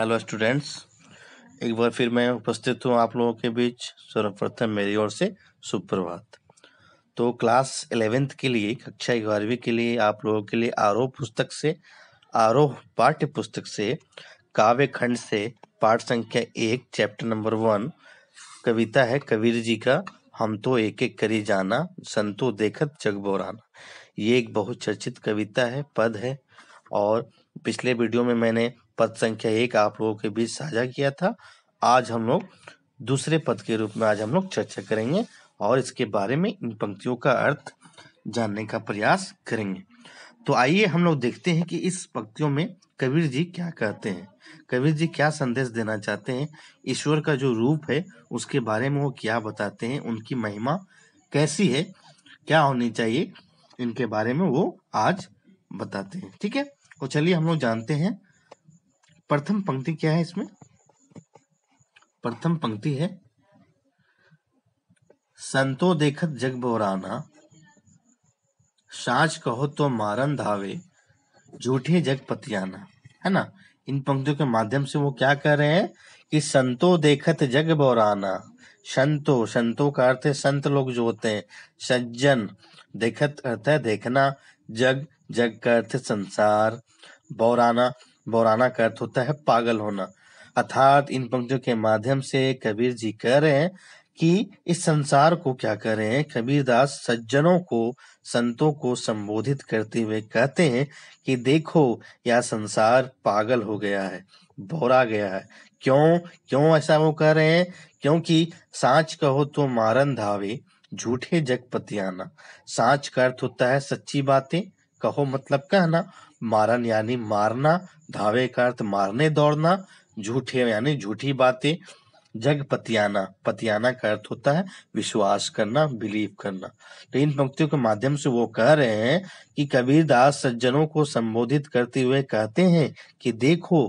hello students एक बार फिर मैं उपस्थित हूँ आप लोगों के बीच सर्वप्रथम मेरी ओर से सुप्रभात तो क्लास एलेवेंथ के लिए कक्षा ग्यारहवीं के लिए आप लोगों के लिए आरोह पुस्तक से आरोह पाठ्य पुस्तक से काव्य खंड से पाठ संख्या एक चैप्टर नंबर वन कविता है कबीर जी का हम तो एक एक करी जाना संतो देखत जग बोराना ये एक बहुत चर्चित कविता है पद है और पिछले वीडियो में मैंने पद संख्या एक आप लोगों के बीच साझा किया था आज हम लोग दूसरे पद के रूप में आज हम लोग चर्चा करेंगे और इसके बारे में इन पंक्तियों का अर्थ जानने का प्रयास करेंगे तो आइए हम लोग देखते हैं कि इस पंक्तियों में कबीर जी क्या कहते हैं कबीर जी क्या संदेश देना चाहते हैं ईश्वर का जो रूप है उसके बारे में वो क्या बताते हैं उनकी महिमा कैसी है क्या होनी चाहिए इनके बारे में वो आज बताते हैं ठीक है तो चलिए हम लोग जानते हैं प्रथम पंक्ति क्या है इसमें प्रथम पंक्ति है संतो देखत जग बोराना साज कहो तो मारन धावे झूठे जग पतियाना है ना इन पंक्तियों के माध्यम से वो क्या कर रहे हैं कि संतो देखत जग बोराना संतो संतो का अर्थ है संत लोग जो होते हैं सज्जन देखत अर्थ है देखना जग जग का अर्थ संसार बोराना बौराना का अर्थ होता है पागल होना अर्थात इन पंक्तियों के माध्यम से कबीर जी कह रहे हैं कि इस संसार को क्या कर रहे हैं कबीरदास सज्जनों को संतों को संबोधित करते हुए कहते हैं कि देखो यह संसार पागल हो गया है बोरा गया है क्यों क्यों ऐसा वो कह रहे हैं क्योंकि सांच कहो तो मारन धावे झूठे जग पतियाना सांच का अर्थ होता है सच्ची बातें कहो मतलब कहना मारन यानी मारना धावे का अर्थ मारने दौड़ना झूठे यानी झूठी बातें जग पतियाना पतियाना का अर्थ होता है विश्वास करना बिलीव करना तो इन पंक्तियों के माध्यम से वो कह रहे हैं कि कबीरदास सज्जनों को संबोधित करते हुए कहते हैं कि देखो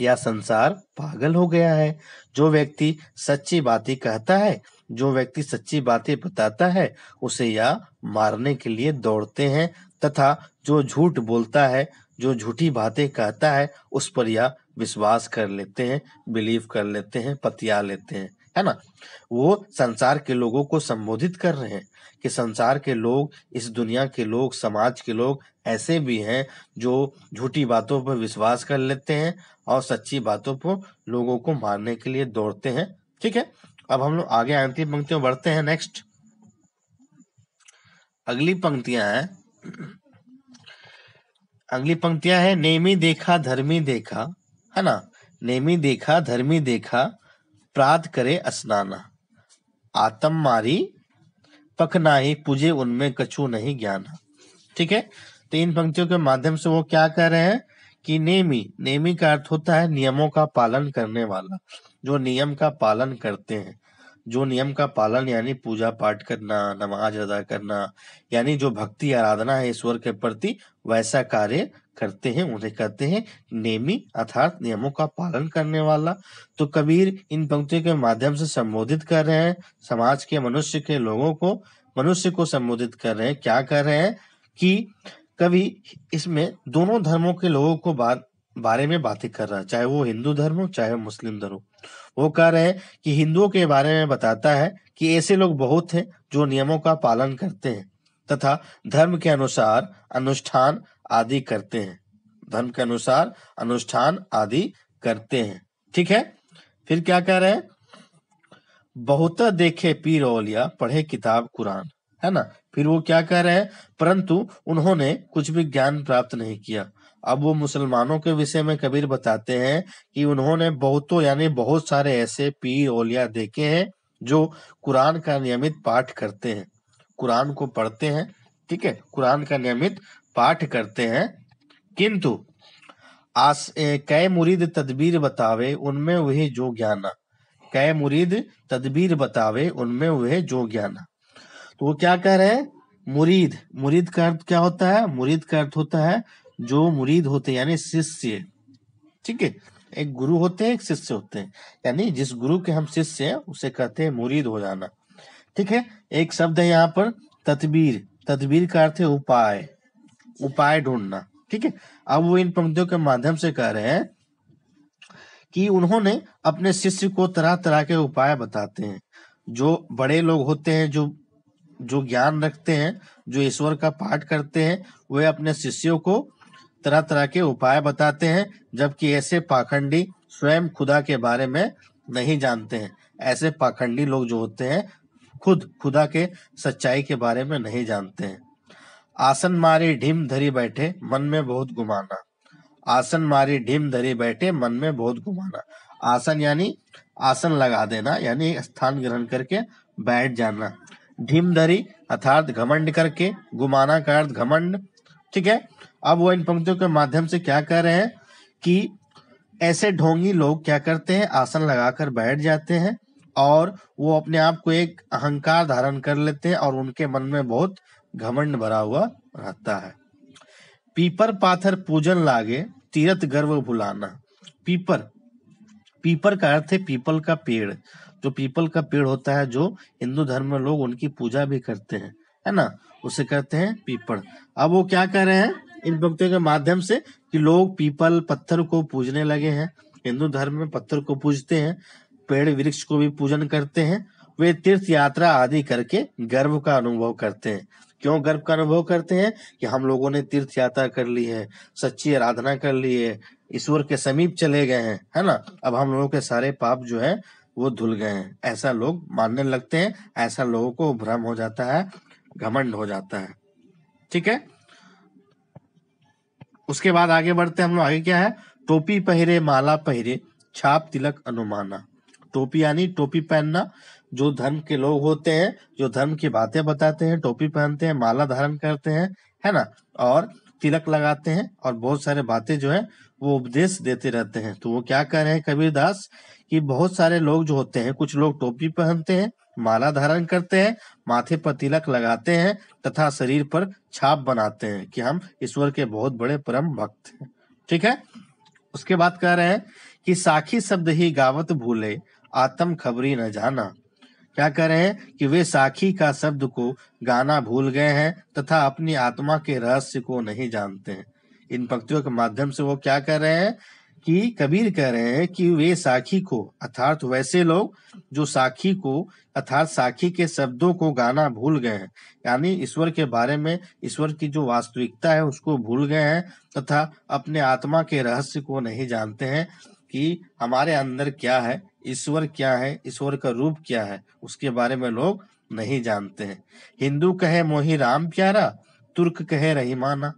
यह संसार पागल हो गया है जो व्यक्ति सच्ची बातें कहता है जो व्यक्ति सच्ची बातें बताता है उसे यह मारने के लिए दौड़ते हैं तथा जो झूठ बोलता है जो झूठी बातें कहता है उस पर यह विश्वास कर लेते हैं बिलीव कर लेते हैं पतिया लेते हैं है ना वो संसार के लोगों को संबोधित कर रहे हैं कि संसार के लोग इस दुनिया के लोग समाज के लोग ऐसे भी हैं जो झूठी बातों पर विश्वास कर लेते हैं और सच्ची बातों पर लोगों को मारने के लिए दौड़ते हैं ठीक है अब हम लोग आगे अंतिम पंक्तियों बढ़ते हैं नेक्स्ट अगली पंक्तियां हैं अगली पंक्तियां है नेमी देखा धर्मी देखा है ना नेमी देखा धर्मी देखा प्रात करे स्नाना आतम मारी पकना ही पूजे उनमें कछु नहीं ज्ञान ठीक है तो इन पंक्तियों के माध्यम से वो क्या कह रहे हैं कि नेमी नेमी का अर्थ होता है नियमों का पालन करने वाला जो नियम का पालन करते हैं जो नियम का पालन यानी पूजा पाठ करना नमाज अदा करना यानी जो भक्ति आराधना है ईश्वर के प्रति वैसा कार्य करते हैं उन्हें कहते हैं नेमी अर्थात नियमों का पालन करने वाला तो कबीर इन पंक्तियों के माध्यम से संबोधित कर रहे हैं समाज के मनुष्य के लोगों को मनुष्य को संबोधित कर रहे हैं क्या कर रहे हैं कि कवि इसमें दोनों धर्मों के लोगों को बारे में बातें कर रहा है चाहे वो हिंदू धर्म हो चाहे मुस्लिम धर्म वो कह रहे हैं कि हिंदुओं के बारे में बताता है कि ऐसे लोग बहुत हैं जो नियमों का पालन करते हैं तथा धर्म के अनुसार अनुष्ठान आदि करते हैं धर्म के अनुसार अनुष्ठान आदि करते हैं ठीक है फिर क्या कह रहे हैं बहुत देखे पीर ओलिया पढ़े किताब कुरान है ना फिर वो क्या कह रहे हैं परंतु उन्होंने कुछ भी ज्ञान प्राप्त नहीं किया अब वो मुसलमानों के विषय में कबीर बताते हैं कि उन्होंने बहुतों यानी बहुत सारे ऐसे पीर ओलिया देखे हैं जो कुरान का नियमित पाठ करते हैं कुरान को पढ़ते हैं ठीक है कुरान का नियमित पाठ करते हैं किंतु आस कै मुरीद तदबीर बतावे उनमें वह जो ज्ञाना कै मुरीद तदबीर बतावे उनमें वह जो ज्ञाना तो वो क्या कह रहे हैं मुरीद मुरीद का अर्थ क्या होता है मुरीद का अर्थ होता है जो मुरीद होते हैं यानी शिष्य ठीक है एक गुरु होते हैं एक शिष्य होते हैं यानी जिस गुरु के हम शिष्य हैं उसे कहते हैं मुरीद हो जाना ठीक है एक शब्द है यहाँ पर तदबीर तदबीर का अर्थ है उपाय उपाय ढूंढना ठीक है अब वो इन पंक्तियों के माध्यम से कह रहे हैं कि उन्होंने अपने शिष्य को तरह तरह के उपाय बताते हैं जो बड़े लोग होते हैं जो जो ज्ञान रखते हैं जो ईश्वर का पाठ करते हैं वे अपने शिष्यों को तरह तरह के उपाय बताते हैं जबकि ऐसे पाखंडी स्वयं खुदा के बारे में नहीं जानते हैं ऐसे पाखंडी लोग जो होते हैं खुद खुदा के सच्चाई के बारे में नहीं जानते हैं आसन मारी ढीम धरी बैठे मन में बहुत घुमाना आसन मारे ढीम धरी बैठे मन में बहुत घुमाना आसन यानी आसन लगा देना यानी स्थान ग्रहण करके बैठ जाना ढीम धरी अर्थात घमंड करके गुमाना का अर्थ घमंड ठीक है अब वो इन पंक्तियों के माध्यम से क्या कर रहे हैं कि ऐसे ढोंगी लोग क्या करते हैं आसन लगाकर बैठ जाते हैं और वो अपने आप को एक अहंकार धारण कर लेते हैं और उनके मन में बहुत घमंड भरा हुआ रहता है पीपर पाथर पूजन लागे तीरथ गर्व भुलाना पीपर पीपर का अर्थ है पीपल का पेड़ जो पीपल का पेड़ होता है जो हिंदू धर्म में लोग उनकी पूजा भी करते हैं है ना उसे कहते हैं पीपड़ अब वो क्या कर रहे हैं इन भक्तों के माध्यम से कि लोग पीपल पत्थर को पूजने लगे हैं हिंदू धर्म में पत्थर को पूजते हैं पेड़ वृक्ष को भी पूजन करते हैं वे तीर्थ यात्रा आदि करके गर्व का अनुभव करते हैं क्यों गर्व का अनुभव करते हैं कि हम लोगों ने तीर्थ यात्रा कर ली है सच्ची आराधना कर ली है ईश्वर के समीप चले गए हैं है ना अब हम लोगों के सारे पाप जो है वो धुल गए हैं ऐसा लोग मानने लगते हैं ऐसा लोगों को भ्रम हो जाता है घमंड हो जाता है ठीक है उसके बाद आगे बढ़ते हम लोग आगे क्या है टोपी पहरे माला पहरे छाप तिलक अनुमाना टोपी यानी टोपी पहनना जो धर्म के लोग होते हैं जो धर्म की बातें बताते हैं टोपी पहनते हैं माला धारण करते हैं है ना और तिलक लगाते हैं और बहुत सारे बातें जो है वो उपदेश देते रहते हैं तो वो क्या कह रहे हैं कबीर दास कि बहुत सारे लोग जो होते हैं कुछ लोग टोपी पहनते हैं माला धारण करते हैं माथे पर तिलक लगाते हैं तथा शरीर पर छाप बनाते हैं कि हम ईश्वर के बहुत बड़े परम भक्त हैं ठीक है उसके बाद कह रहे हैं कि साखी शब्द ही गावत भूले आत्म खबरी न जाना क्या कह रहे हैं कि वे साखी का शब्द को गाना भूल गए हैं तथा अपनी आत्मा के रहस्य को नहीं जानते हैं इन पंक्तियों के माध्यम से वो क्या कर रहे हैं कि कबीर कह रहे हैं कि वे साखी को अर्थात वैसे लोग जो साखी को अर्थात साखी के शब्दों को गाना भूल गए हैं यानी ईश्वर के बारे में ईश्वर की जो वास्तविकता है उसको भूल गए हैं तथा अपने आत्मा के रहस्य को नहीं जानते हैं कि हमारे अंदर क्या है ईश्वर क्या है ईश्वर का रूप क्या है उसके बारे में लोग नहीं जानते हैं हिंदू कहे मोही राम प्यारा तुर्क कहे रहीमाना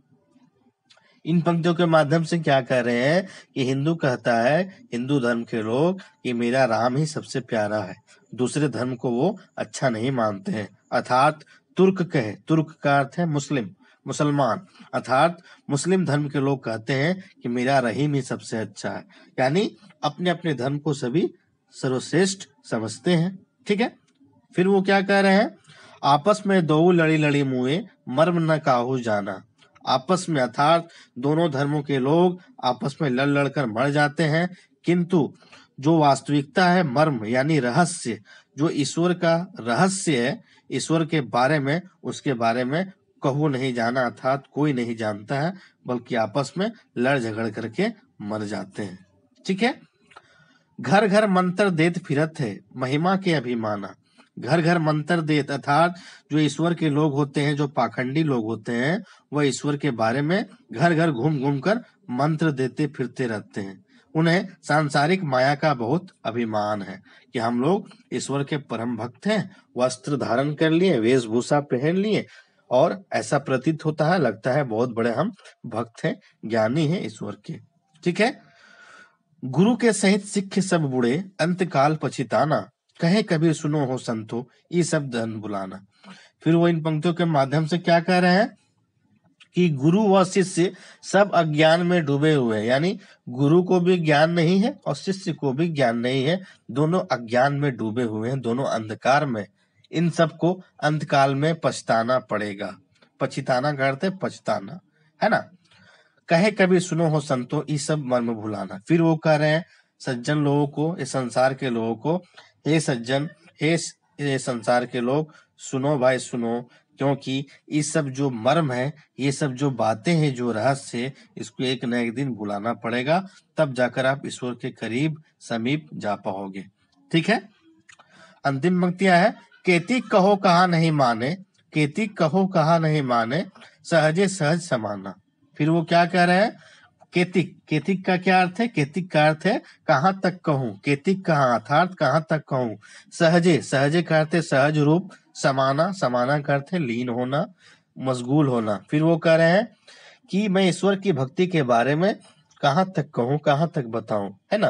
इन पंक्तियों के माध्यम से क्या कह रहे हैं कि हिंदू कहता है हिंदू धर्म के लोग कि मेरा राम ही सबसे प्यारा है दूसरे धर्म को वो अच्छा नहीं मानते हैं अर्थात तुर्क कहे तुर्क का अर्थ है मुस्लिम मुसलमान अर्थात मुस्लिम धर्म के लोग कहते हैं कि मेरा रहीम ही सबसे अच्छा है यानी अपने अपने धर्म को सभी सर्वश्रेष्ठ समझते हैं ठीक है फिर वो क्या कह रहे हैं आपस में दो लड़ी लड़ी मुए मर्म न काहू जाना आपस में अर्थात दोनों धर्मों के लोग आपस में लड़ लड़कर मर जाते हैं किंतु जो वास्तविकता है मर्म यानी रहस्य जो ईश्वर का रहस्य है ईश्वर के बारे में उसके बारे में कहो नहीं जाना अर्थात कोई नहीं जानता है बल्कि आपस में लड़ झगड़ करके मर जाते हैं ठीक है घर घर मंत्र देत फिरत है महिमा के अभिमाना घर घर मंत्र दे अर्थात जो ईश्वर के लोग होते हैं जो पाखंडी लोग होते हैं वह ईश्वर के बारे में घर घर घूम घूम कर मंत्र देते फिरते रहते हैं उन्हें सांसारिक माया का बहुत अभिमान है कि हम लोग ईश्वर के परम भक्त हैं वस्त्र धारण कर लिए वेशभूषा पहन लिए और ऐसा प्रतीत होता है लगता है बहुत बड़े हम भक्त हैं ज्ञानी हैं ईश्वर के ठीक है गुरु के सहित सिख सब बुढ़े अंतकाल पछिताना कहे कभी सुनो हो संतो ये सब धन बुलाना फिर वो इन पंक्तियों के माध्यम से क्या कह रहे हैं कि गुरु व शिष्य सब अज्ञान में डूबे हुए हैं यानी गुरु को भी ज्ञान नहीं है और शिष्य को भी ज्ञान नहीं है दोनों अज्ञान में डूबे हुए हैं दोनों अंधकार में इन सबको अंधकाल में पछताना पड़ेगा पछिताना करते पछताना है ना कहे कभी सुनो हो संतो ये सब मर्म भुलाना फिर वो कह रहे हैं सज्जन लोगों को इस संसार के लोगों को हे सज्जन हे संसार के लोग सुनो भाई सुनो क्योंकि ये सब जो मर्म है ये सब जो बातें हैं जो रहस्य है इसको एक न एक दिन बुलाना पड़ेगा तब जाकर आप ईश्वर के करीब समीप जा पाओगे ठीक है अंतिम पंक्तियां है केती कहो कहा नहीं माने केती कहो कहा नहीं माने सहजे सहज समाना फिर वो क्या कह रहे हैं केतिक केतिक का क्या अर्थ है केतिक का अर्थ है कहाँ तक कहूं केतिक कहा अर्थार्थ कहाँ तक कहूं सहजे सहजे का अर्थ है सहज रूप समाना समाना का अर्थ है लीन होना मशगूल होना फिर वो कह रहे हैं कि मैं ईश्वर की भक्ति के बारे में कहा तक कहूँ कहाँ तक बताऊं है ना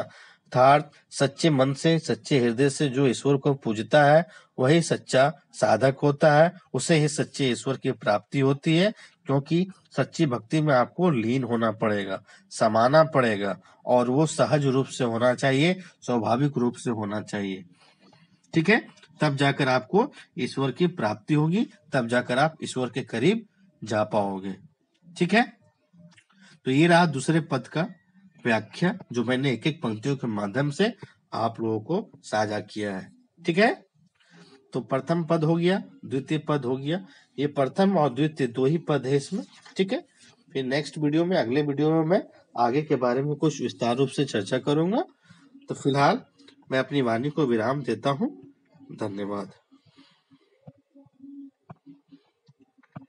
अर्थार्थ सच्चे मन से सच्चे हृदय से जो ईश्वर को पूजता है वही सच्चा साधक होता है उसे ही सच्चे ईश्वर की प्राप्ति होती है क्योंकि सच्ची भक्ति में आपको लीन होना पड़ेगा समाना पड़ेगा और वो सहज रूप से होना चाहिए स्वाभाविक रूप से होना चाहिए ठीक है तब जाकर आपको ईश्वर की प्राप्ति होगी तब जाकर आप ईश्वर के करीब जा पाओगे ठीक है तो ये रहा दूसरे पद का व्याख्या जो मैंने एक एक पंक्तियों के माध्यम से आप लोगों को साझा किया है ठीक है तो प्रथम पद हो गया द्वितीय पद हो गया ये प्रथम और द्वितीय दो ही पद है इसमें ठीक है फिर नेक्स्ट वीडियो में अगले वीडियो में मैं आगे के बारे में कुछ विस्तार रूप से चर्चा करूंगा तो फिलहाल मैं अपनी वाणी को विराम देता हूँ धन्यवाद